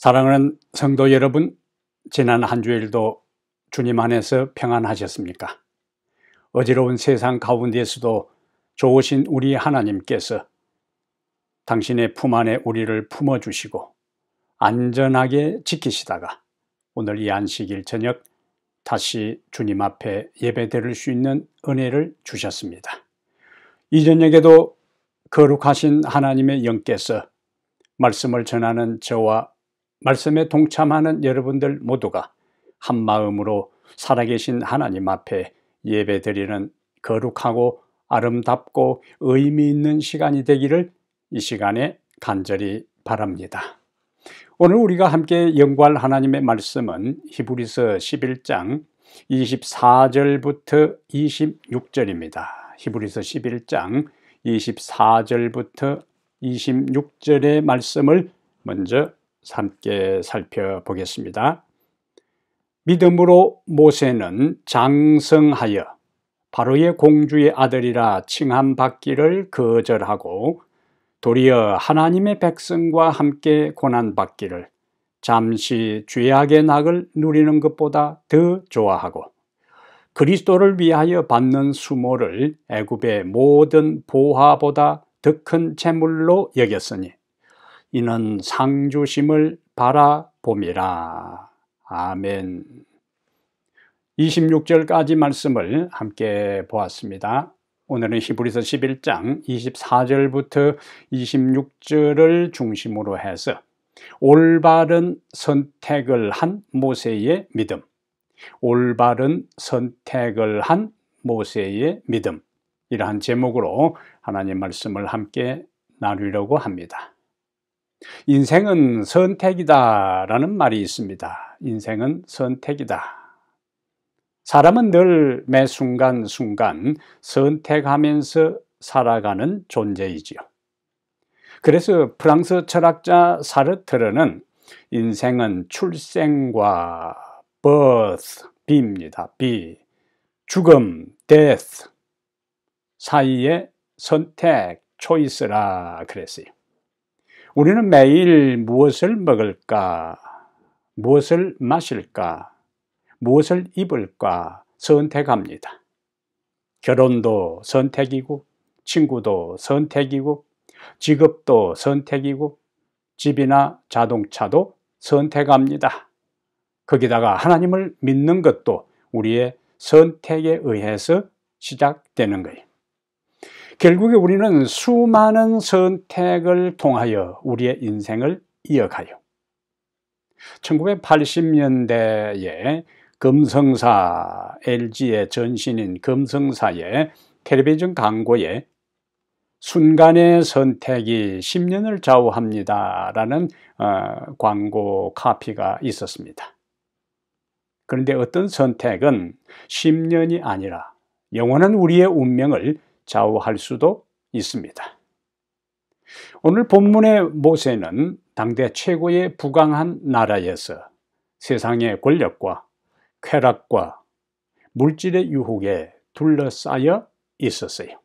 사랑하는 성도 여러분, 지난 한 주일도 주님 안에서 평안하셨습니까? 어지러운 세상 가운데서도 좋으신 우리 하나님께서 당신의 품 안에 우리를 품어주시고 안전하게 지키시다가 오늘 이 안식일 저녁 다시 주님 앞에 예배 드릴 수 있는 은혜를 주셨습니다. 이 저녁에도 거룩하신 하나님의 영께서 말씀을 전하는 저와 말씀에 동참하는 여러분들 모두가 한 마음으로 살아계신 하나님 앞에 예배드리는 거룩하고 아름답고 의미 있는 시간이 되기를 이 시간에 간절히 바랍니다. 오늘 우리가 함께 연구할 하나님의 말씀은 히브리서 11장 24절부터 26절입니다. 히브리서 11장 24절부터 26절의 말씀을 먼저 함께 살펴보겠습니다. 믿음으로 모세는 장성하여 바로의 공주의 아들이라 칭함받기를 거절하고 도리어 하나님의 백성과 함께 고난받기를 잠시 죄악의 낙을 누리는 것보다 더 좋아하고 그리스도를 위하여 받는 수모를 애굽의 모든 보화보다 더 큰 재물로 여겼으니 이는 상주심을 바라봄이라. 아멘. 26절까지 말씀을 함께 보았습니다. 오늘은 히브리서 11장 24절부터 26절을 중심으로 해서 올바른 선택을 한 모세의 믿음, 올바른 선택을 한 모세의 믿음, 이러한 제목으로 하나님 말씀을 함께 나누려고 합니다. 인생은 선택이다 라는 말이 있습니다. 인생은 선택이다. 사람은 늘 매 순간순간 선택하면서 살아가는 존재이지요. 그래서 프랑스 철학자 사르트르는 인생은 출생과 birth, B입니다. B. 죽음, death 사이의 선택, choice라 그랬어요. 우리는 매일 무엇을 먹을까? 무엇을 마실까? 무엇을 입을까? 선택합니다. 결혼도 선택이고, 친구도 선택이고, 직업도 선택이고, 집이나 자동차도 선택합니다. 거기다가 하나님을 믿는 것도 우리의 선택에 의해서 시작되는 거예요. 결국에 우리는 수많은 선택을 통하여 우리의 인생을 이어가요. 1980년대에 금성사 LG의 전신인 금성사의 텔레비전 광고에 순간의 선택이 10년을 좌우합니다 라는 어, 광고 카피가 있었습니다. 그런데 어떤 선택은 10년이 아니라 영원한 우리의 운명을 좌우할 수도 있습니다. 오늘 본문의 모세는 당대 최고의 부강한 나라에서 세상의 권력과 쾌락과 물질의 유혹에 둘러싸여 있었어요.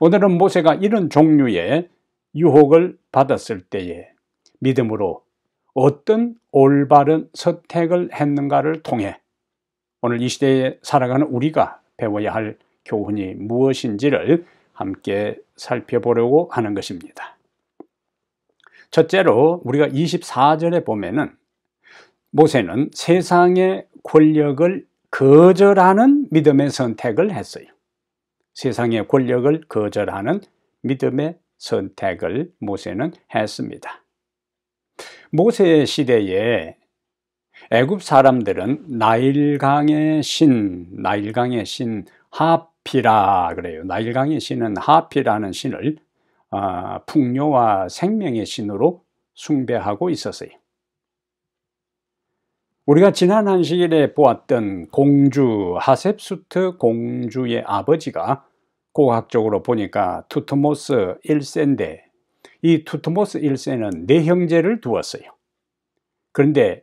오늘은 모세가 이런 종류의 유혹을 받았을 때에 믿음으로 어떤 올바른 선택을 했는가를 통해 오늘 이 시대에 살아가는 우리가 배워야 할 교훈이 무엇인지를 함께 살펴보려고 하는 것입니다. 첫째로 우리가 24절에 보면은 모세는 세상의 권력을 거절하는 믿음의 선택을 했어요. 세상의 권력을 거절하는 믿음의 선택을 모세는 했습니다. 모세 시대에 애굽 사람들은 나일강의 신, 나일강의 신합 하피라 그래요. 나일강의 신은 하피라는 신을 아, 풍요와 생명의 신으로 숭배하고 있었어요. 우리가 지난 한 시일에 보았던 공주 하셉수트 공주의 아버지가 고학적으로 보니까 투트모스 1세인데 이 투트모스 1세는 네 형제를 두었어요. 그런데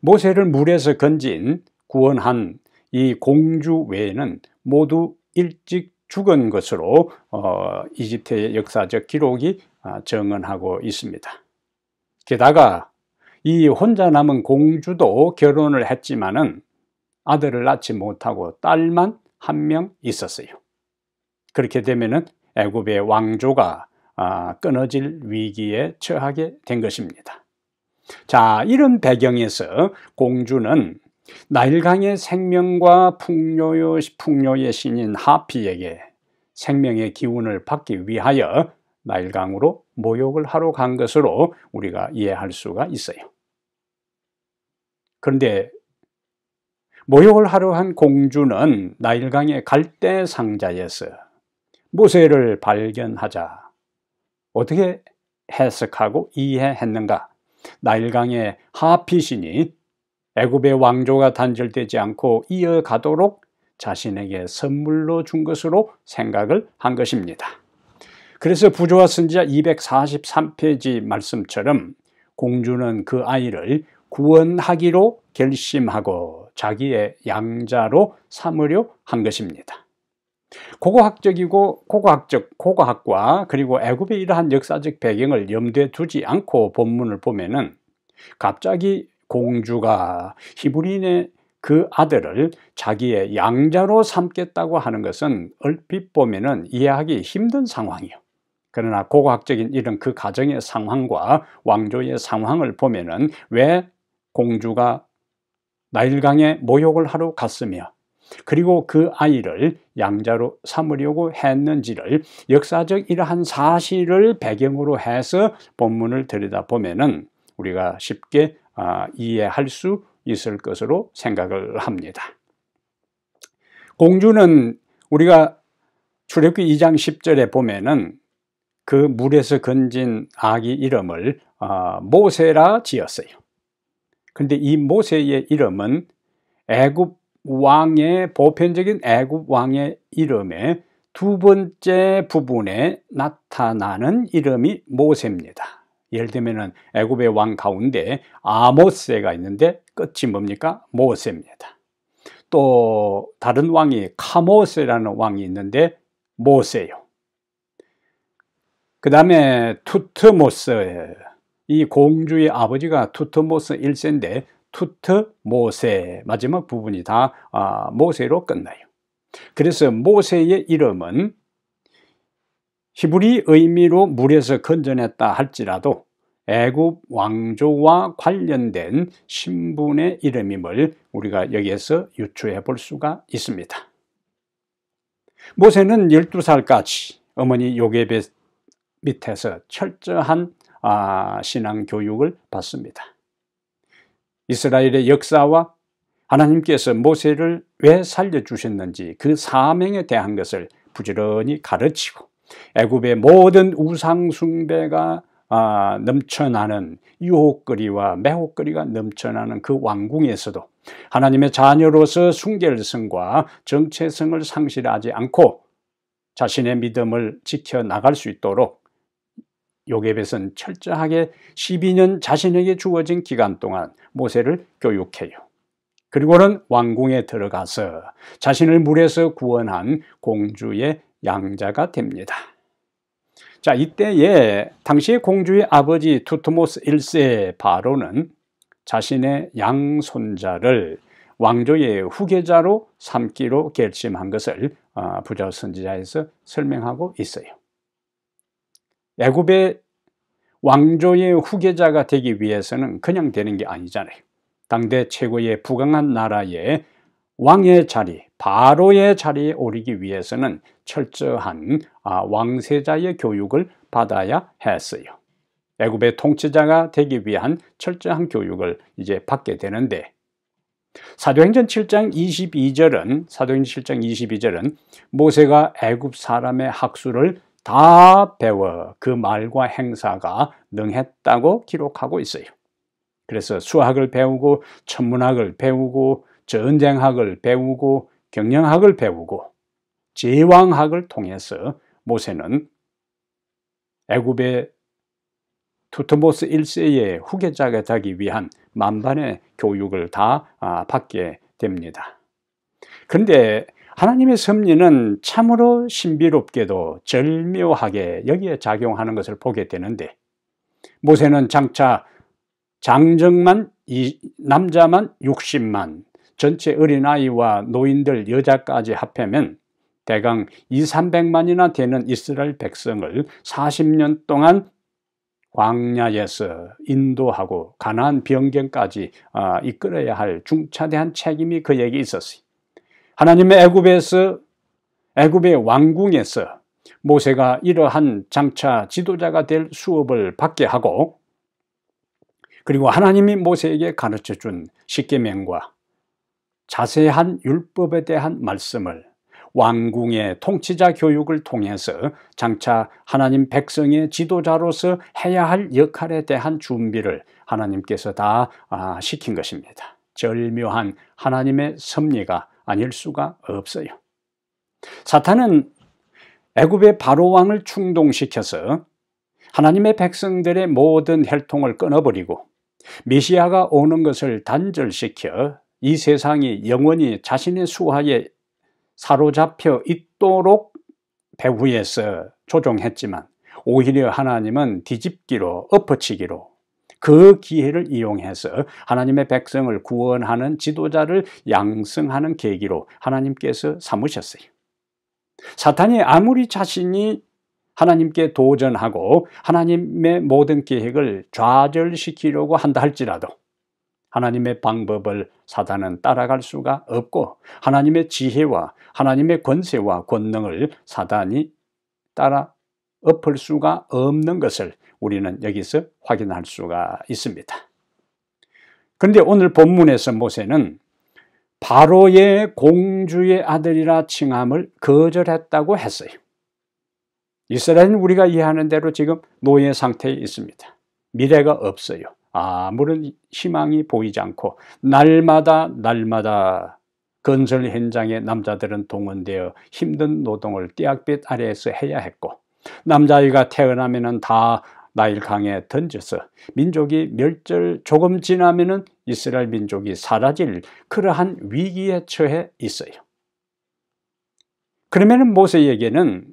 모세를 물에서 건진 구원한 이 공주 외에는 모두 일찍 죽은 것으로 어, 이집트의 역사적 기록이 아, 정언하고 있습니다. 게다가 이 혼자 남은 공주도 결혼을 했지만은 아들을 낳지 못하고 딸만 한 명 있었어요. 그렇게 되면은 애굽의 왕조가 아, 끊어질 위기에 처하게 된 것입니다. 자, 이런 배경에서 공주는 나일강의 생명과 풍요요, 풍요의 신인 하피에게 생명의 기운을 받기 위하여 나일강으로 모욕을 하러 간 것으로 우리가 이해할 수가 있어요. 그런데 모욕을 하러 한 공주는 나일강의 갈대 상자에서 모세를 발견하자 어떻게 해석하고 이해했는가? 나일강의 하피신이 애굽의 왕조가 단절되지 않고 이어가도록 자신에게 선물로 준 것으로 생각을 한 것입니다. 그래서 부조와 선지자 243페이지 말씀처럼 공주는 그 아이를 구원하기로 결심하고 자기의 양자로 삼으려 한 것입니다. 고고학적이고 고고학적 고고학과 그리고 애굽의 이러한 역사적 배경을 염두에 두지 않고 본문을 보면은 갑자기 공주가 히브리인의 그 아들을 자기의 양자로 삼겠다고 하는 것은 얼핏 보면 이해하기 힘든 상황이요. 그러나 고고학적인 이런 그 가정의 상황과 왕조의 상황을 보면왜 공주가 나일강에 모욕을 하러 갔으며 그리고 그 아이를 양자로 삼으려고 했는지를 역사적 이러한 사실을 배경으로 해서 본문을 들여다보면 우리가 쉽게 아, 이해할 수 있을 것으로 생각을 합니다. 공주는 우리가 출애굽기 2장 10절에 보면은 그 물에서 건진 아기 이름을 아, 모세라 지었어요. 그런데 이 모세의 이름은 애굽 왕의 보편적인 애굽 왕의 이름의 두 번째 부분에 나타나는 이름이 모세입니다. 예를 들면 애굽의 왕 가운데 아모세가 있는데 끝이 뭡니까? 모세입니다. 또 다른 왕이 카모세라는 왕이 있는데 모세요. 그 다음에 투트모스 이 공주의 아버지가 투트모스 1세인데 투트모세 마지막 부분이 다 아, 모세로 끝나요. 그래서 모세의 이름은 히브리 의미로 물에서 건져냈다 할지라도 애굽 왕조와 관련된 신분의 이름임을 우리가 여기에서 유추해 볼 수가 있습니다. 모세는 12살까지 어머니 요괴배 밑에서 철저한 아, 신앙 교육을 받습니다. 이스라엘의 역사와 하나님께서 모세를 왜 살려주셨는지 그 사명에 대한 것을 부지런히 가르치고 애굽의 모든 우상숭배가 아, 넘쳐나는 유혹거리와 매혹거리가 넘쳐나는 그 왕궁에서도 하나님의 자녀로서 순결성과 정체성을 상실하지 않고 자신의 믿음을 지켜나갈 수 있도록 요괴벳은 철저하게 12년 자신에게 주어진 기간 동안 모세를 교육해요. 그리고는 왕궁에 들어가서 자신을 물에서 구원한 공주의 양자가 됩니다. 자, 이때에 당시 공주의 아버지 투트모스 1세 바로는 자신의 양손자를 왕조의 후계자로 삼기로 결심한 것을 어, 부자 선지자에서 설명하고 있어요. 애굽의 왕조의 후계자가 되기 위해서는 그냥 되는 게 아니잖아요. 당대 최고의 부강한 나라의 왕의 자리, 바로의 자리에 오르기 위해서는 철저한 아, 왕세자의 교육을 받아야 했어요. 애굽의 통치자가 되기 위한 철저한 교육을 이제 받게 되는데 사도행전 7장 22절은 사도행전 7장 22절은 모세가 애굽 사람의 학수를 다 배워 그 말과 행사가 능했다고 기록하고 있어요. 그래서 수학을 배우고 천문학을 배우고 전쟁학을 배우고 경영학을 배우고 제왕학을 통해서 모세는 애굽의 투트모스 1세의 후계자가 되기 위한 만반의 교육을 다 아, 받게 됩니다. 그런데 하나님의 섭리는 참으로 신비롭게도 절묘하게 여기에 작용하는 것을 보게 되는데 모세는 장차 장정만 남자만 60만 전체 어린아이와 노인들 여자까지 합하면 대강 2, 300만이나 되는 이스라엘 백성을 40년 동안 광야에서 인도하고 가나안 변경까지 아, 이끌어야 할 중차대한 책임이 그에게 있었어요. 하나님의 애굽에서 애굽의 왕궁에서 모세가 이러한 장차 지도자가 될 수업을 받게 하고 그리고 하나님이 모세에게 가르쳐 준 십계명과 자세한 율법에 대한 말씀을 왕궁의 통치자 교육을 통해서 장차 하나님 백성의 지도자로서 해야 할 역할에 대한 준비를 하나님께서 다 아, 시킨 것입니다. 절묘한 하나님의 섭리가 아닐 수가 없어요. 사탄은 애굽의 바로 왕을 충동시켜서 하나님의 백성들의 모든 혈통을 끊어버리고 메시아가 오는 것을 단절시켜 이 세상이 영원히 자신의 수하에 사로잡혀 있도록 배후에서 조종했지만 오히려 하나님은 뒤집기로 엎어치기로 그 기회를 이용해서 하나님의 백성을 구원하는 지도자를 양성하는 계기로 하나님께서 삼으셨어요. 사탄이 아무리 자신이 하나님께 도전하고 하나님의 모든 계획을 좌절시키려고 한다 할지라도 하나님의 방법을 사단은 따라갈 수가 없고 하나님의 지혜와 하나님의 권세와 권능을 사단이 따라 엎을 수가 없는 것을 우리는 여기서 확인할 수가 있습니다. 그런데 오늘 본문에서 모세는 바로의 공주의 아들이라 칭함을 거절했다고 했어요. 이스라엘은 우리가 이해하는 대로 지금 노예 상태에 있습니다. 미래가 없어요. 아무런 희망이 보이지 않고 날마다 날마다 건설 현장의 남자들은 동원되어 힘든 노동을 띠약빛 아래에서 해야 했고 남자아이가 태어나면다 나일강에 던져서 민족이 멸절 조금 지나면 이스라엘 민족이 사라질 그러한 위기에 처해 있어요. 그러면 모세에게는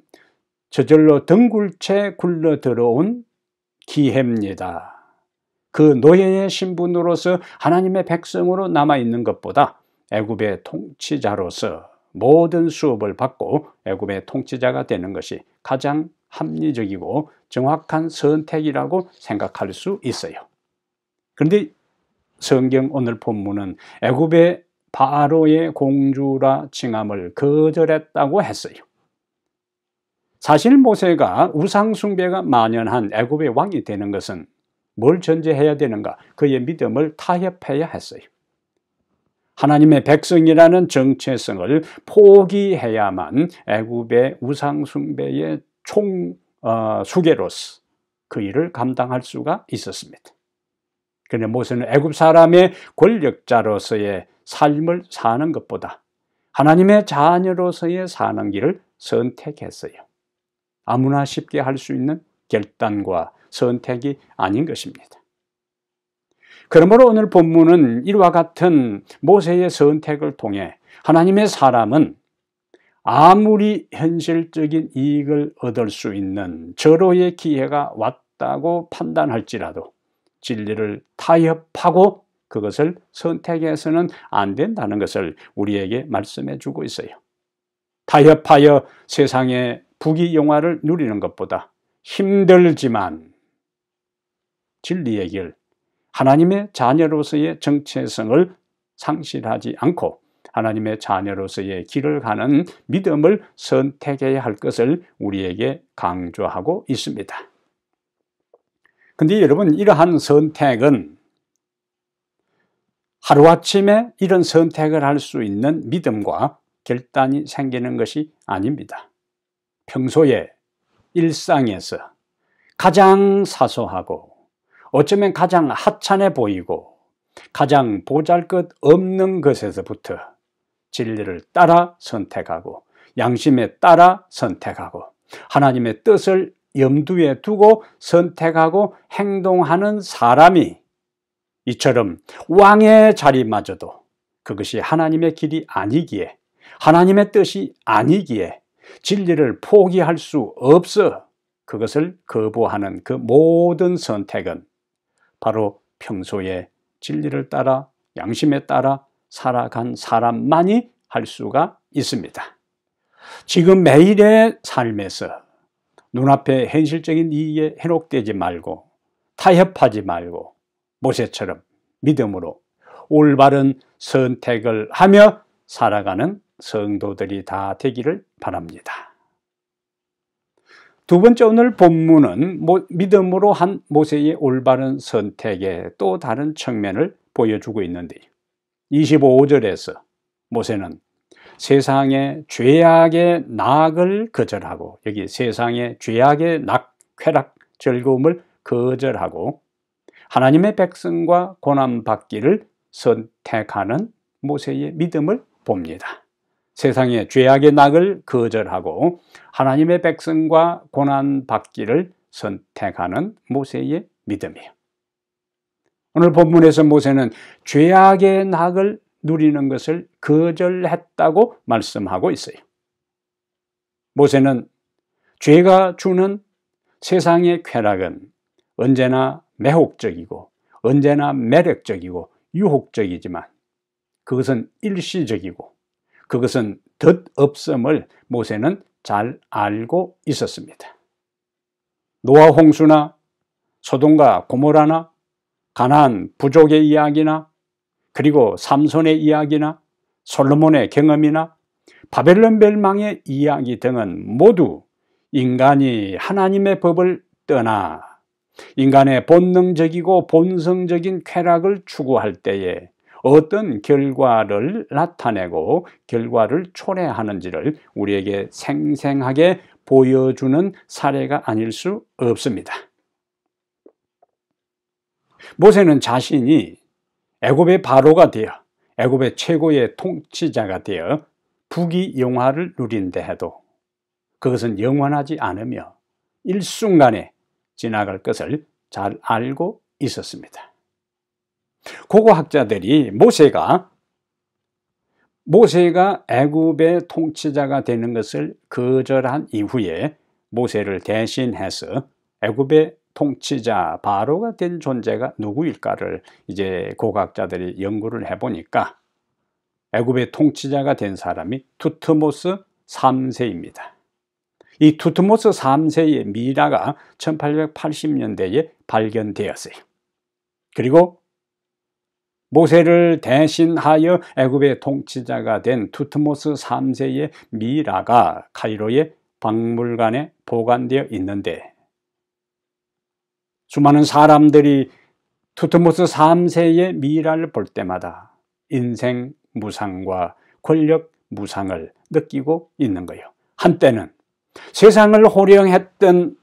저절로 덩굴채 굴러 들어온 기회입니다. 그 노예의 신분으로서 하나님의 백성으로 남아 있는 것보다 애굽의 통치자로서 모든 수업을 받고 애굽의 통치자가 되는 것이 가장 합리적이고 정확한 선택이라고 생각할 수 있어요. 그런데 성경 오늘 본문은 애굽의 바로의 공주라 칭함을 거절했다고 했어요. 사실 모세가 우상숭배가 만연한 애굽의 왕이 되는 것은 뭘 전제해야 되는가? 그의 믿음을 타협해야 했어요. 하나님의 백성이라는 정체성을 포기해야만 애굽의 우상숭배의 총 어, 수계로서 그 일을 감당할 수가 있었습니다. 그런데 모세는 애굽 사람의 권력자로서의 삶을 사는 것보다 하나님의 자녀로서의 사는 길을 선택했어요. 아무나 쉽게 할 수 있는 결단과 선택이 아닌 것입니다. 그러므로 오늘 본문은 이와 같은 모세의 선택을 통해 하나님의 사람은 아무리 현실적인 이익을 얻을 수 있는 절호의 기회가 왔다고 판단할지라도 진리를 타협하고 그것을 선택해서는 안 된다는 것을 우리에게 말씀해 주고 있어요. 타협하여 세상의 부귀영화를 누리는 것보다 힘들지만 진리의 길, 하나님의 자녀로서의 정체성을 상실하지 않고 하나님의 자녀로서의 길을 가는 믿음을 선택해야 할 것을 우리에게 강조하고 있습니다. 근데 여러분, 이러한 선택은 하루아침에 이런 선택을 할 수 있는 믿음과 결단이 생기는 것이 아닙니다. 평소에 일상에서 가장 사소하고 어쩌면 가장 하찮해 보이고 가장 보잘것 없는 것에서부터 진리를 따라 선택하고 양심에 따라 선택하고 하나님의 뜻을 염두에 두고 선택하고 행동하는 사람이 이처럼 왕의 자리마저도 그것이 하나님의 길이 아니기에 하나님의 뜻이 아니기에 진리를 포기할 수 없어 그것을 거부하는 그 모든 선택은 바로 평소에 진리를 따라 양심에 따라 살아간 사람만이 할 수가 있습니다. 지금 매일의 삶에서 눈앞에 현실적인 이에 현혹되지 말고 타협하지 말고 모세처럼 믿음으로 올바른 선택을 하며 살아가는 성도들이 다 되기를 바랍니다. 두 번째 오늘 본문은 믿음으로 한 모세의 올바른 선택의 또 다른 측면을 보여주고 있는데 25절에서 모세는 세상의 죄악의 낙을 거절하고 여기 세상의 죄악의 낙, 쾌락, 즐거움을 거절하고 하나님의 백성과 고난받기를 선택하는 모세의 믿음을 봅니다. 세상의 죄악의 낙을 거절하고 하나님의 백성과 고난받기를 선택하는 모세의 믿음이에요. 오늘 본문에서 모세는 죄악의 낙을 누리는 것을 거절했다고 말씀하고 있어요. 모세는 죄가 주는 세상의 쾌락은 언제나 매혹적이고 언제나 매력적이고 유혹적이지만 그것은 일시적이고 그것은 덧 없음을 모세는 잘 알고 있었습니다. 노아 홍수나 소돔과 고모라나 가난 부족의 이야기나 그리고 삼손의 이야기나 솔로몬의 경험이나 바벨론 멸망의 이야기 등은 모두 인간이 하나님의 법을 떠나 인간의 본능적이고 본성적인 쾌락을 추구할 때에 어떤 결과를 나타내고 결과를 초래하는지를 우리에게 생생하게 보여주는 사례가 아닐 수 없습니다. 모세는 자신이 애굽의 바로가 되어 애굽의 최고의 통치자가 되어 북이 영화를 누린데 해도 그것은 영원하지 않으며 일순간에 지나갈 것을 잘 알고 있었습니다. 고고학자들이 모세가 모세가 애굽의 통치자가 되는 것을 거절한 이후에 모세를 대신해서 애굽의 통치자 바로가 된 존재가 누구일까를 이제 고고학자들이 연구를 해보니까 애굽의 통치자가 된 사람이 투트모스 3세입니다. 이 투트모스 3세의 미라가 1880년대에 발견되었어요. 그리고 모세를 대신하여 애굽의 통치자가 된 투트모스 3세의 미라가 카이로의 박물관에 보관되어 있는데 수많은 사람들이 투트모스 3세의 미라를 볼 때마다 인생 무상과 권력 무상을 느끼고 있는 거예요. 한때는 세상을 호령했던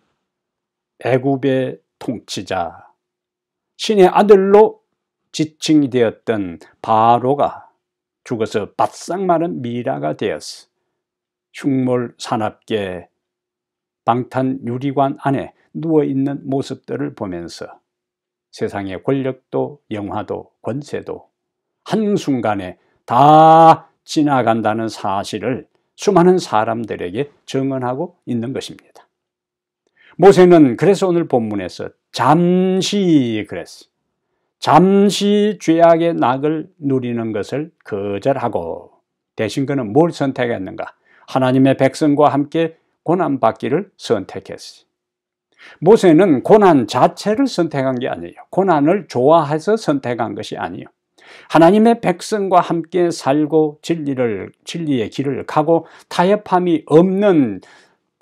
애굽의 통치자 신의 아들로 지칭이 되었던 바로가 죽어서 바싹 마른 미라가 되었어. 흉몰 산업계 방탄 유리관 안에 누워있는 모습들을 보면서 세상의 권력도 영화도 권세도 한순간에 다 지나간다는 사실을 수많은 사람들에게 증언하고 있는 것입니다. 모세는 그래서 오늘 본문에서 잠시 그랬어. 잠시 죄악의 낙을 누리는 것을 거절하고 대신 그는 뭘 선택했는가? 하나님의 백성과 함께 고난받기를 선택했지. 모세는 고난 자체를 선택한 게 아니에요. 고난을 좋아해서 선택한 것이 아니에요. 하나님의 백성과 함께 살고 진리를, 진리의 길을 가고 타협함이 없는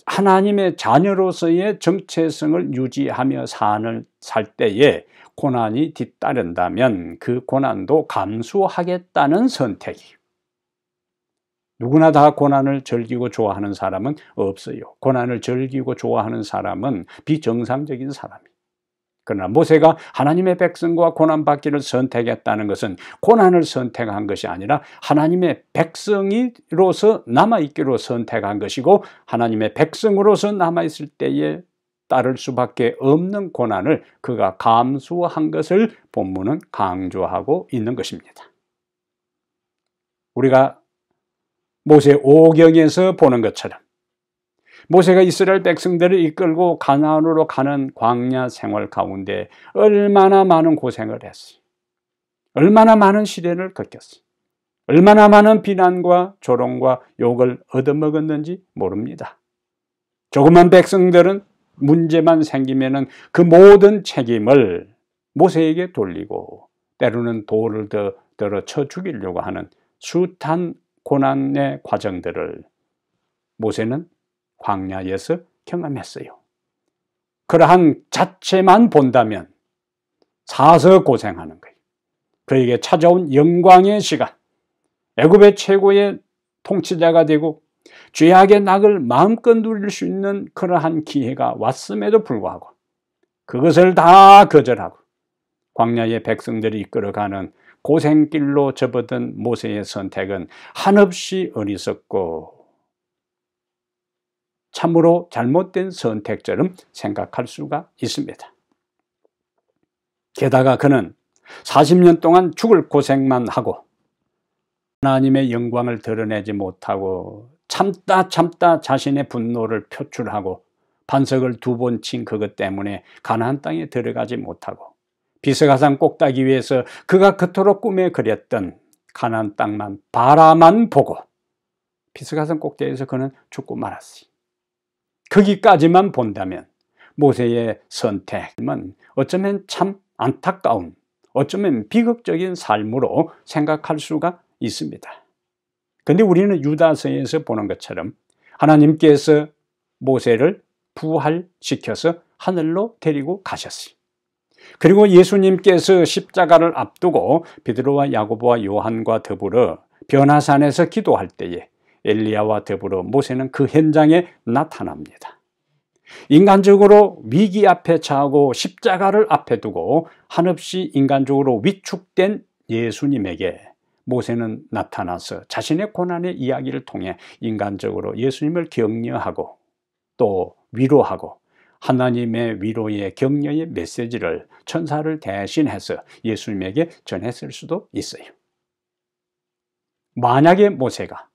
하나님의 자녀로서의 정체성을 유지하며 사는, 살 때에 고난이 뒤따른다면 그 고난도 감수하겠다는 선택이 누구나 다 고난을 즐기고 좋아하는 사람은 없어요. 고난을 즐기고 좋아하는 사람은 비정상적인 사람이. 그러나 모세가 하나님의 백성과 고난받기를 선택했다는 것은 고난을 선택한 것이 아니라 하나님의 백성이로서 남아있기로 선택한 것이고 하나님의 백성으로서 남아있을 때에 따를 수밖에 없는 고난을 그가 감수한 것을 본문은 강조하고 있는 것입니다. 우리가 모세 5경에서 보는 것처럼 모세가 이스라엘 백성들을 이끌고 가나안으로 가는 광야 생활 가운데 얼마나 많은 고생을 했어 얼마나 많은 시련을 겪었어 얼마나 많은 비난과 조롱과 욕을 얻어먹었는지 모릅니다. 조그만 백성들은 문제만 생기면은 그 모든 책임을 모세에게 돌리고 때로는 돌을 더 들어 쳐 죽이려고 하는 숱한 고난의 과정들을 모세는 광야에서 경험했어요. 그러한 자체만 본다면 사서 고생하는 거예요. 그에게 찾아온 영광의 시간, 애굽의 최고의 통치자가 되고 죄악의 낙을 마음껏 누릴 수 있는 그러한 기회가 왔음에도 불구하고 그것을 다 거절하고 광야의 백성들이 이끌어가는 고생길로 접어든 모세의 선택은 한없이 어리석고 참으로 잘못된 선택처럼 생각할 수가 있습니다. 게다가 그는 40년 동안 죽을 고생만 하고 하나님의 영광을 드러내지 못하고 참다 참다 자신의 분노를 표출하고 반석을 두 번 친 그것 때문에 가나안 땅에 들어가지 못하고 비스가산 꼭다기 위해서 그가 그토록 꿈에 그렸던 가나안 땅만 바라만 보고 비스가산 꼭대기에서 그는 죽고 말았어요. 거기까지만 본다면 모세의 선택은 어쩌면 참 안타까운 어쩌면 비극적인 삶으로 생각할 수가 있습니다. 근데 우리는 유다서에서 보는 것처럼 하나님께서 모세를 부활시켜서 하늘로 데리고 가셨어요. 그리고 예수님께서 십자가를 앞두고 베드로와 야고보와 요한과 더불어 변화산에서 기도할 때에 엘리야와 더불어 모세는 그 현장에 나타납니다. 인간적으로 위기 앞에 차고 십자가를 앞에 두고 한없이 인간적으로 위축된 예수님에게 모세는 나타나서 자신의 고난의 이야기를 통해 인간적으로 예수님을 격려하고 또 위로하고 하나님의 위로의 격려의 메시지를 천사를 대신해서 예수님에게 전했을 수도 있어요. 만약에 모세가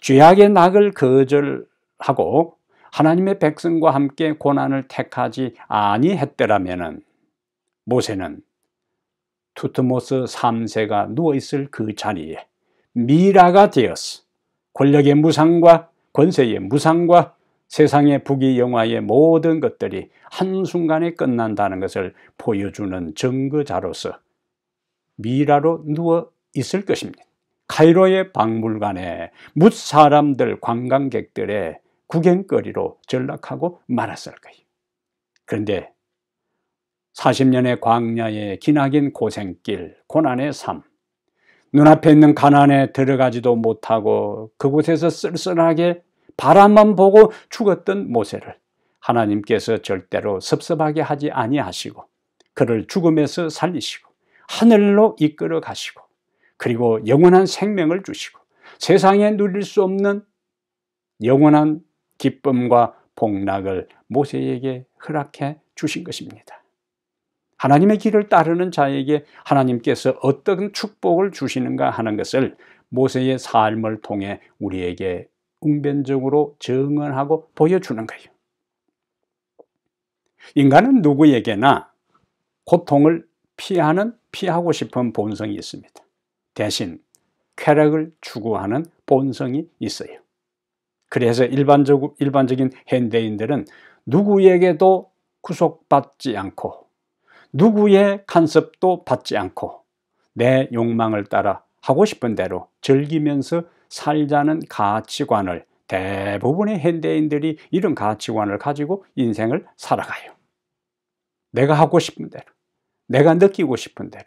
죄악의 낙을 거절하고 하나님의 백성과 함께 고난을 택하지 아니했더라면 모세는 투트모스 3세가 누워있을 그 자리에 미라가 되었어 권력의 무상과 권세의 무상과 세상의 부귀 영화의 모든 것들이 한순간에 끝난다는 것을 보여주는 증거자로서 미라로 누워 있을 것입니다. 카이로의 박물관에 묻 사람들 관광객들의 구경거리로 전락하고 말았을 거예요. 그런데 40년의 광야의 기나긴 고생길, 고난의 삶. 눈앞에 있는 가난에 들어가지도 못하고 그곳에서 쓸쓸하게 바람만 보고 죽었던 모세를 하나님께서 절대로 섭섭하게 하지 아니하시고 그를 죽음에서 살리시고 하늘로 이끌어 가시고 그리고 영원한 생명을 주시고 세상에 누릴 수 없는 영원한 기쁨과 복락을 모세에게 허락해 주신 것입니다. 하나님의 길을 따르는 자에게 하나님께서 어떤 축복을 주시는가 하는 것을 모세의 삶을 통해 우리에게 웅변적으로 증언하고 보여주는 거예요. 인간은 누구에게나 고통을 피하는 피하고 싶은 본성이 있습니다. 대신 쾌락을 추구하는 본성이 있어요. 그래서 일반적, 일반적인 현대인들은 누구에게도 구속받지 않고 누구의 간섭도 받지 않고 내 욕망을 따라 하고 싶은 대로 즐기면서 살자는 가치관을 대부분의 현대인들이 이런 가치관을 가지고 인생을 살아가요. 내가 하고 싶은 대로, 내가 느끼고 싶은 대로,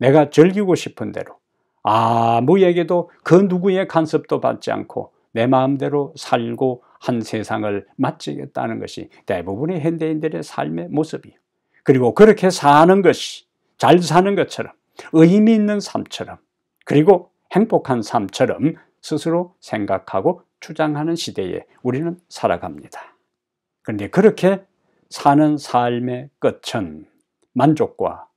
내가 즐기고 싶은 대로, 아무에게도 그 누구의 간섭도 받지 않고 내 마음대로 살고 한 세상을 맞추겠다는 것이 대부분의 현대인들의 삶의 모습이에요. 그리고 그렇게 사는 것이 잘 사는 것처럼 의미 있는 삶처럼 그리고 행복한 삶처럼 스스로 생각하고 주장하는 시대에 우리는 살아갑니다. 그런데 그렇게 사는 삶의 끝은 만족과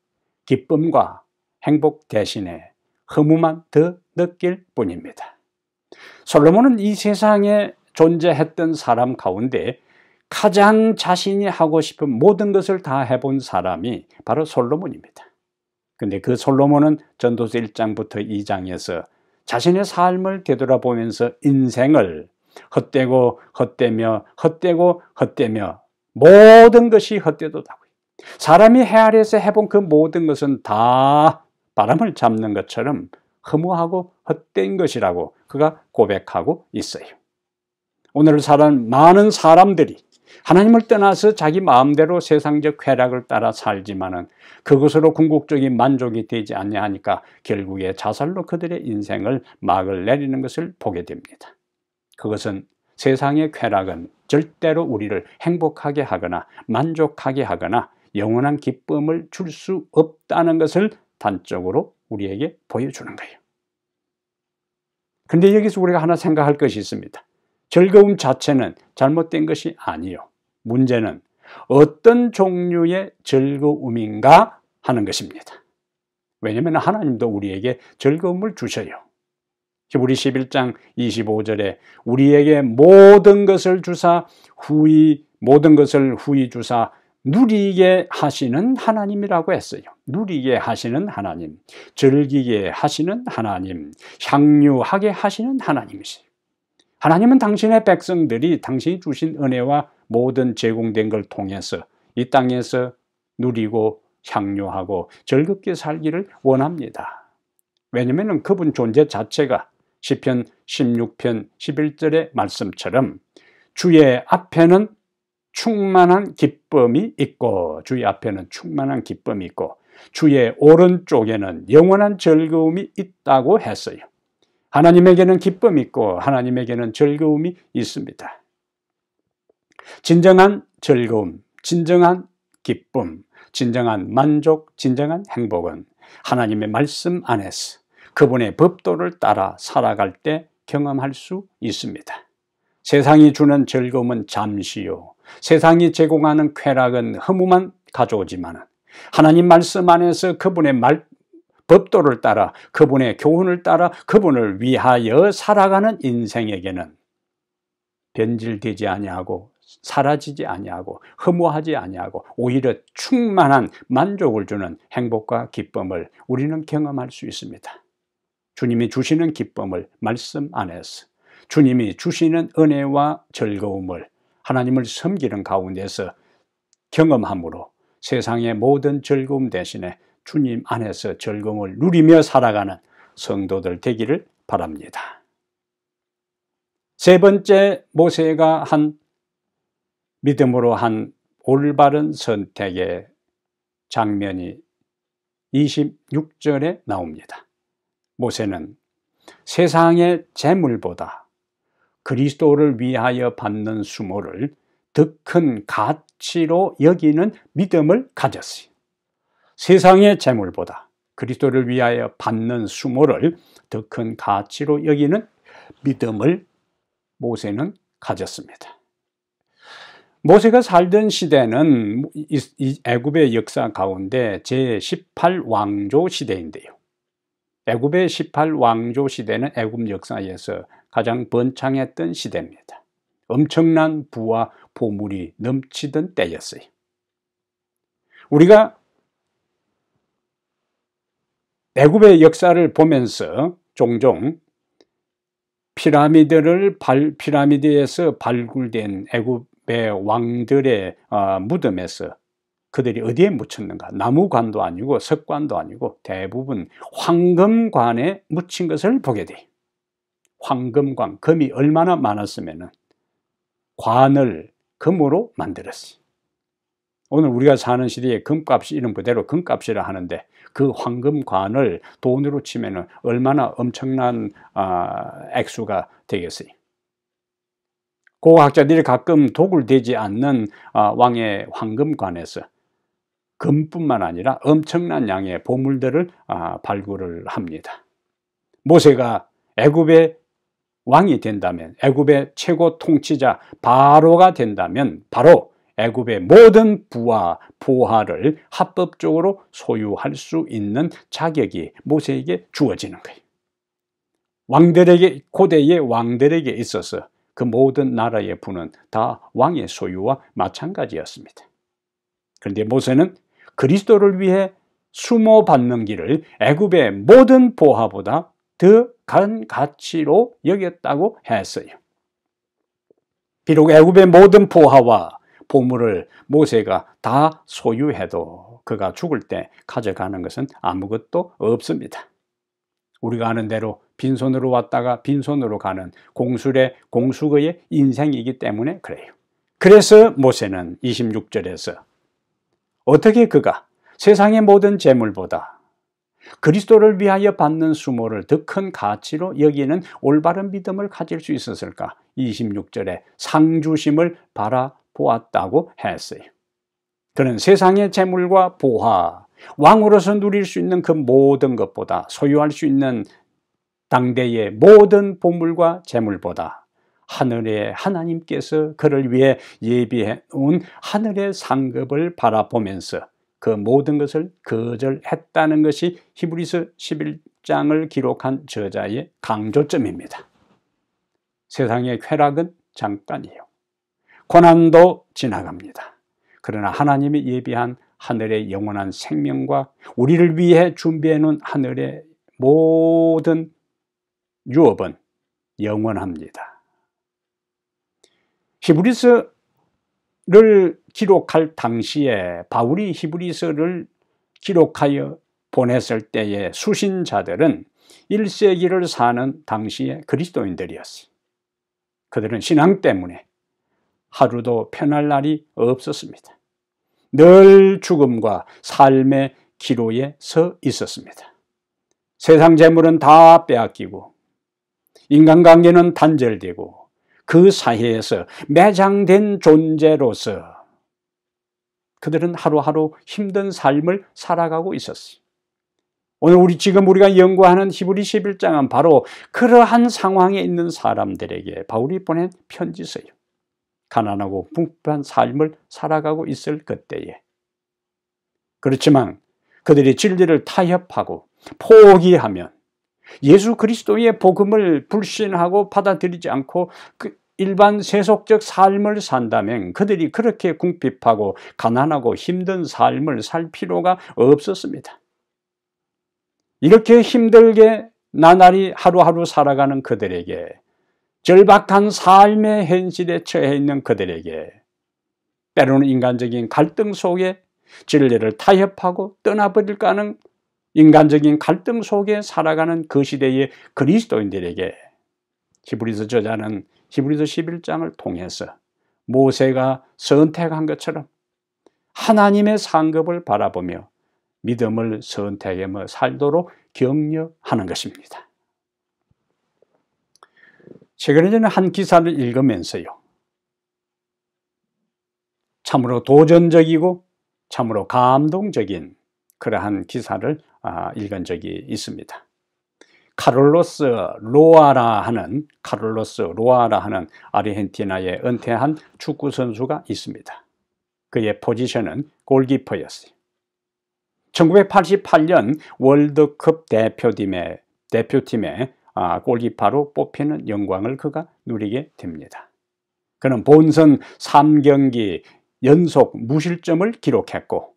기쁨과 행복 대신에 허무만 더 느낄 뿐입니다. 솔로몬은 이 세상에 존재했던 사람 가운데 가장 자신이 하고 싶은 모든 것을 다 해본 사람이 바로 솔로몬입니다. 근데 그 솔로몬은 전도서 1장부터 2장에서 자신의 삶을 되돌아보면서 인생을 헛되고 헛되며 헛되고 헛되며 모든 것이 헛되도다고요. 사람이 해 아래에서 해본 그 모든 것은 다 바람을 잡는 것처럼 허무하고 헛된 것이라고 그가 고백하고 있어요. 오늘 사람 많은 사람들이 하나님을 떠나서 자기 마음대로 세상적 쾌락을 따라 살지만은 그것으로 궁극적인 만족이 되지 않냐 하니까 결국에 자살로 그들의 인생을 막을 내리는 것을 보게 됩니다. 그것은 세상의 쾌락은 절대로 우리를 행복하게 하거나 만족하게 하거나 영원한 기쁨을 줄 수 없다는 것을 단적으로 우리에게 보여주는 거예요. 근데 여기서 우리가 하나 생각할 것이 있습니다. 즐거움 자체는 잘못된 것이 아니요. 문제는 어떤 종류의 즐거움인가 하는 것입니다. 왜냐하면 하나님도 우리에게 즐거움을 주셔요. 우리 11장 25절에 우리에게 모든 것을 주사 후이 모든 것을 후이 주사 누리게 하시는 하나님이라고 했어요. 누리게 하시는 하나님, 즐기게 하시는 하나님, 향유하게 하시는 하나님이세요. 하나님은 당신의 백성들이 당신이 주신 은혜와 모든 제공된 걸 통해서 이 땅에서 누리고 향유하고 즐겁게 살기를 원합니다. 왜냐하면 그분 존재 자체가 시편 16편 11절의 말씀처럼 주의 앞에는 충만한 기쁨이 있고 주의 앞에는 충만한 기쁨이 있고 주의 오른쪽에는 영원한 즐거움이 있다고 했어요. 하나님에게는 기쁨이 있고 하나님에게는 즐거움이 있습니다. 진정한 즐거움, 진정한 기쁨, 진정한 만족, 진정한 행복은 하나님의 말씀 안에서 그분의 법도를 따라 살아갈 때 경험할 수 있습니다. 세상이 주는 즐거움은 잠시요. 세상이 제공하는 쾌락은 허무만 가져오지만 하나님 말씀 안에서 그분의 말, 법도를 따라 그분의 교훈을 따라 그분을 위하여 살아가는 인생에게는 변질되지 아니하고 사라지지 아니하고 허무하지 아니하고 오히려 충만한 만족을 주는 행복과 기쁨을 우리는 경험할 수 있습니다. 주님이 주시는 기쁨을 말씀 안에서 주님이 주시는 은혜와 즐거움을 하나님을 섬기는 가운데서 경험함으로 세상의 모든 즐거움 대신에 주님 안에서 즐거움을 누리며 살아가는 성도들 되기를 바랍니다. 세 번째 모세가 한 믿음으로 한 올바른 선택의 장면이 26절에 나옵니다. 모세는 세상의 재물보다 그리스도를 위하여 받는 수모를 더 큰 가치로 여기는 믿음을 가졌어요. 세상의 재물보다 그리스도를 위하여 받는 수모를 더 큰 가치로 여기는 믿음을 모세는 가졌습니다. 모세가 살던 시대는 애굽의 역사 가운데 제18왕조 시대인데요. 애굽의 18왕조 시대는 애굽 역사에서 가장 번창했던 시대입니다. 엄청난 부와 보물이 넘치던 때였어요. 우리가 애굽의 역사를 보면서 종종 피라미드를 발, 피라미드에서 발굴된 애굽의 왕들의 어, 무덤에서 그들이 어디에 묻혔는가? 나무관도 아니고 석관도 아니고 대부분 황금관에 묻힌 것을 보게 돼. 황금관, 금이 얼마나 많았으면 관을 금으로 만들었어. 오늘 우리가 사는 시대에 금값이 이름 그대로 금값이라 하는데 그 황금관을 돈으로 치면 얼마나 엄청난 아, 액수가 되겠어요. 고학자들이 가끔 도굴되지 않는 아, 왕의 황금관에서 금뿐만 아니라 엄청난 양의 보물들을 아, 발굴을 합니다. 모세가 애굽의 왕이 된다면 애굽의 최고 통치자 바로가 된다면 바로 애굽의 모든 부와 보화를 합법적으로 소유할 수 있는 자격이 모세에게 주어지는 거예요. 왕들에게 고대의 왕들에게 있어서 그 모든 나라의 부는 다 왕의 소유와 마찬가지였습니다. 그런데 모세는 그리스도를 위해 수모 받는 길을 애굽의 모든 보화보다 더 간 가치로 여겼다고 했어요. 비록 애굽의 모든 보화와 보물을 모세가 다 소유해도 그가 죽을 때 가져가는 것은 아무것도 없습니다. 우리가 아는 대로 빈손으로 왔다가 빈손으로 가는 공술의 공수거의 인생이기 때문에 그래요. 그래서 모세는 26절에서 어떻게 그가 세상의 모든 재물보다 그리스도를 위하여 받는 수모를 더 큰 가치로 여기는 올바른 믿음을 가질 수 있었을까? 26절에 상주심을 바라 보았다고 했어요. 그는 세상의 재물과 보화, 왕으로서 누릴 수 있는 그 모든 것보다 소유할 수 있는 당대의 모든 보물과 재물보다 하늘의 하나님께서 그를 위해 예비해 온 하늘의 상급을 바라보면서 그 모든 것을 거절했다는 것이 히브리서 11장을 기록한 저자의 강조점입니다. 세상의 쾌락은 잠깐이요. 고난도 지나갑니다. 그러나 하나님이 예비한 하늘의 영원한 생명과 우리를 위해 준비해 놓은 하늘의 모든 유업은 영원합니다. 히브리서를 기록할 당시에 바울이 히브리서를 기록하여 보냈을 때의 수신자들은 1세기를 사는 당시의 그리스도인들이었어요. 그들은 신앙 때문에 하루도 편할 날이 없었습니다. 늘 죽음과 삶의 기로에 서 있었습니다. 세상 재물은 다 빼앗기고 인간관계는 단절되고 그 사회에서 매장된 존재로서 그들은 하루하루 힘든 삶을 살아가고 있었어요. 오늘 우리 지금 우리가 연구하는 히브리 11장은 바로 그러한 상황에 있는 사람들에게 바울이 보낸 편지서예요. 가난하고 풍부한 삶을 살아가고 있을 그때에 그렇지만 그들이 진리를 타협하고 포기하면 예수 그리스도의 복음을 불신하고 받아들이지 않고 그 일반 세속적 삶을 산다면 그들이 그렇게 궁핍하고 가난하고 힘든 삶을 살 필요가 없었습니다. 이렇게 힘들게 나날이 하루하루 살아가는 그들에게 절박한 삶의 현실에 처해 있는 그들에게 때로는 인간적인 갈등 속에 진리를 타협하고 떠나버릴까 하는 인간적인 갈등 속에 살아가는 그 시대의 그리스도인들에게 히브리서 저자는 히브리서 11장을 통해서 모세가 선택한 것처럼 하나님의 상급을 바라보며 믿음을 선택하며 살도록 격려하는 것입니다. 최근에 저는 한 기사를 읽으면서요. 참으로 도전적이고 참으로 감동적인 그러한 기사를 아, 읽은 적이 있습니다. 카를로스 로아라 하는 카를로스 로아라 하는 아르헨티나의 은퇴한 축구 선수가 있습니다. 그의 포지션은 골키퍼였어요. 1988년 월드컵 대표팀의 대표팀에 아, 골키파로 뽑히는 영광을 그가 누리게 됩니다. 그는 본선 3경기 연속 무실점을 기록했고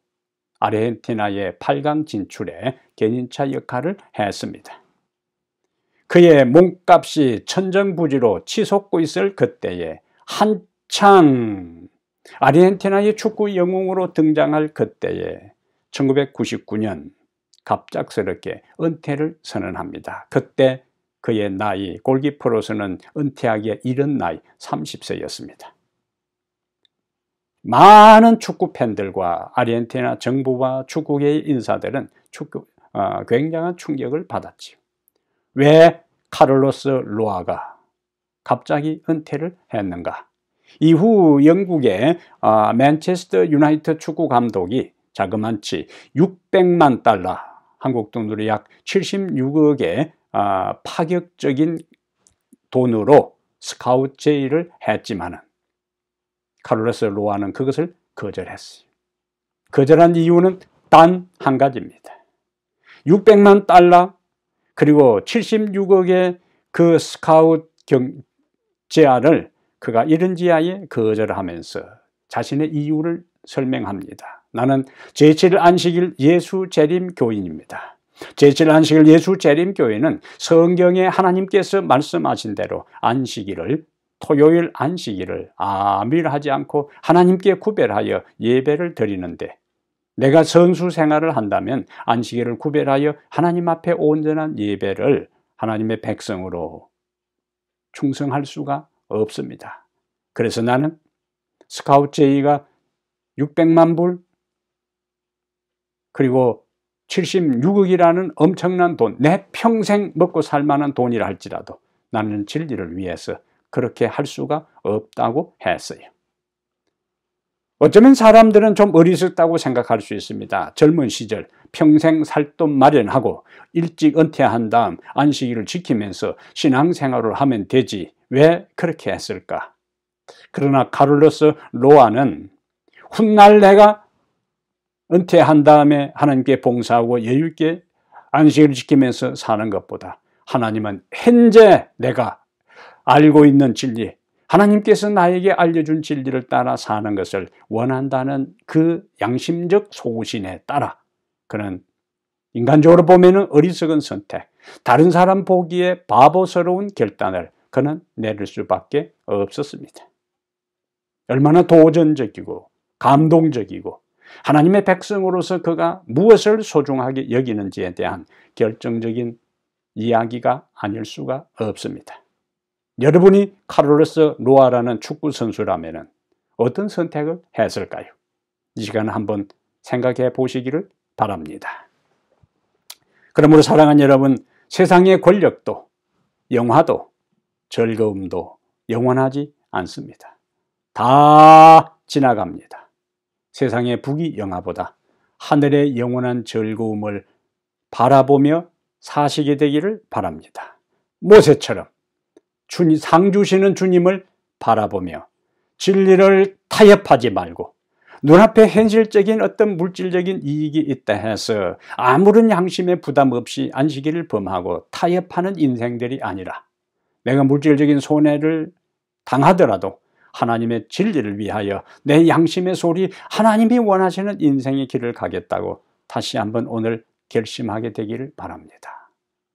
아르헨티나의 8강 진출에 견인차 역할을 했습니다. 그의 몸값이 천정부지로 치솟고 있을 그때에 한창 아르헨티나의 축구 영웅으로 등장할 그때에 1999년 갑작스럽게 은퇴를 선언합니다. 그때 그의 나이 골키퍼로서는 은퇴하기에 이른 나이 30세였습니다. 많은 축구 팬들과 아르헨티나 정부와 축구계의 인사들은 축구, 어, 굉장한 충격을 받았지요. 왜 카를로스 로아가 갑자기 은퇴를 했는가? 이후 영국의 어, 맨체스터 유나이트 축구 감독이 자그만치 600만 달러, 한국 돈으로 약 76억의 아, 파격적인 돈으로 스카우트 제의를 했지만 카를로스 로아는 그것을 거절했어요. 거절한 이유는 단 한 가지입니다. 600만 달러 그리고 76억의 그 스카웃 경, 제안을 그가 이런 지하에 거절하면서 자신의 이유를 설명합니다. 나는 제7 안식일 예수 재림 교인입니다. 제7한식일 예수재림교회는 성경에 하나님께서 말씀하신 대로 안식일을 토요일 안식일을 아밀하지 않고 하나님께 구별하여 예배를 드리는데 내가 선수 생활을 한다면 안식일을 구별하여 하나님 앞에 온전한 예배를 하나님의 백성으로 충성할 수가 없습니다. 그래서 나는 스카우트 제의가 600만 불 그리고 76억이라는 엄청난 돈, 내 평생 먹고 살 만한 돈이라 할지라도 나는 진리를 위해서 그렇게 할 수가 없다고 했어요. 어쩌면 사람들은 좀 어리석다고 생각할 수 있습니다. 젊은 시절 평생 살 돈 마련하고 일찍 은퇴한 다음 안식일을 지키면서 신앙생활을 하면 되지 왜 그렇게 했을까? 그러나 카를로스 로아는 훗날 내가 은퇴한 다음에 하나님께 봉사하고 여유있게 안식을 지키면서 사는 것보다 하나님은 현재 내가 알고 있는 진리, 하나님께서 나에게 알려준 진리를 따라 사는 것을 원한다는 그 양심적 소신에 따라 그는 인간적으로 보면 어리석은 선택, 다른 사람 보기에 바보스러운 결단을 그는 내릴 수밖에 없었습니다. 얼마나 도전적이고 감동적이고 하나님의 백성으로서 그가 무엇을 소중하게 여기는지에 대한 결정적인 이야기가 아닐 수가 없습니다. 여러분이 카를로스 로아라는 축구 선수라면 어떤 선택을 했을까요? 이 시간 한번 생각해 보시기를 바랍니다. 그러므로 사랑하는 여러분, 세상의 권력도 영화도 즐거움도 영원하지 않습니다. 다 지나갑니다. 세상의 부귀영화보다 하늘의 영원한 즐거움을 바라보며 사시게 되기를 바랍니다. 모세처럼 주님, 상 주시는 주님을 바라보며 진리를 타협하지 말고 눈앞에 현실적인 어떤 물질적인 이익이 있다 해서 아무런 양심의 부담 없이 안식일을 범하고 타협하는 인생들이 아니라 내가 물질적인 손해를 당하더라도 하나님의 진리를 위하여 내 양심의 소리 하나님이 원하시는 인생의 길을 가겠다고 다시 한번 오늘 결심하게 되기를 바랍니다.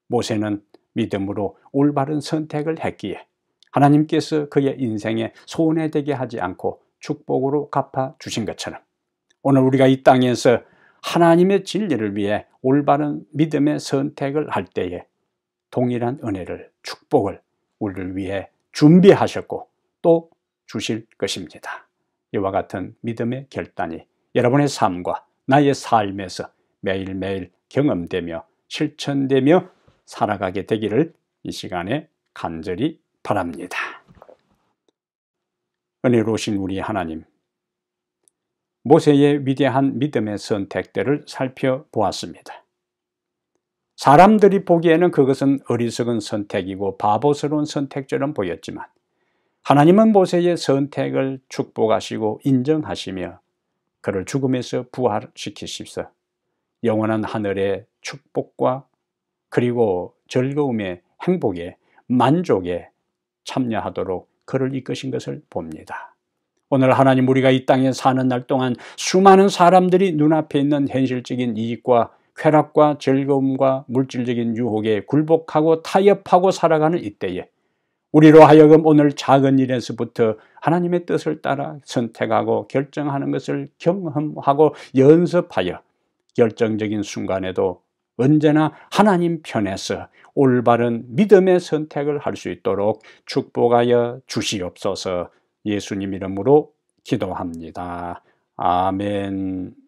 모세는 믿음으로 올바른 선택을 했기에 하나님께서 그의 인생에 손해되게 하지 않고 축복으로 갚아주신 것처럼 오늘 우리가 이 땅에서 하나님의 진리를 위해 올바른 믿음의 선택을 할 때에 동일한 은혜를, 축복을 우리를 위해 준비하셨고 또 주실 것입니다. 이와 같은 믿음의 결단이 여러분의 삶과 나의 삶에서 매일매일 경험되며 실천되며 살아가게 되기를 이 시간에 간절히 바랍니다. 은혜로우신 우리 하나님, 모세의 위대한 믿음의 선택들을 살펴보았습니다. 사람들이 보기에는 그것은 어리석은 선택이고 바보스러운 선택처럼 보였지만 하나님은 모세의 선택을 축복하시고 인정하시며 그를 죽음에서 부활시키십사 영원한 하늘의 축복과 그리고 즐거움의 행복에 만족에 참여하도록 그를 이끄신 것을 봅니다. 오늘 하나님 우리가 이 땅에 사는 날 동안 수많은 사람들이 눈앞에 있는 현실적인 이익과 쾌락과 즐거움과 물질적인 유혹에 굴복하고 타협하고 살아가는 이때에 우리로 하여금 오늘 작은 일에서부터 하나님의 뜻을 따라 선택하고 결정하는 것을 경험하고 연습하여 결정적인 순간에도 언제나 하나님 편에서 올바른 믿음의 선택을 할 수 있도록 축복하여 주시옵소서 예수님 이름으로 기도합니다. 아멘.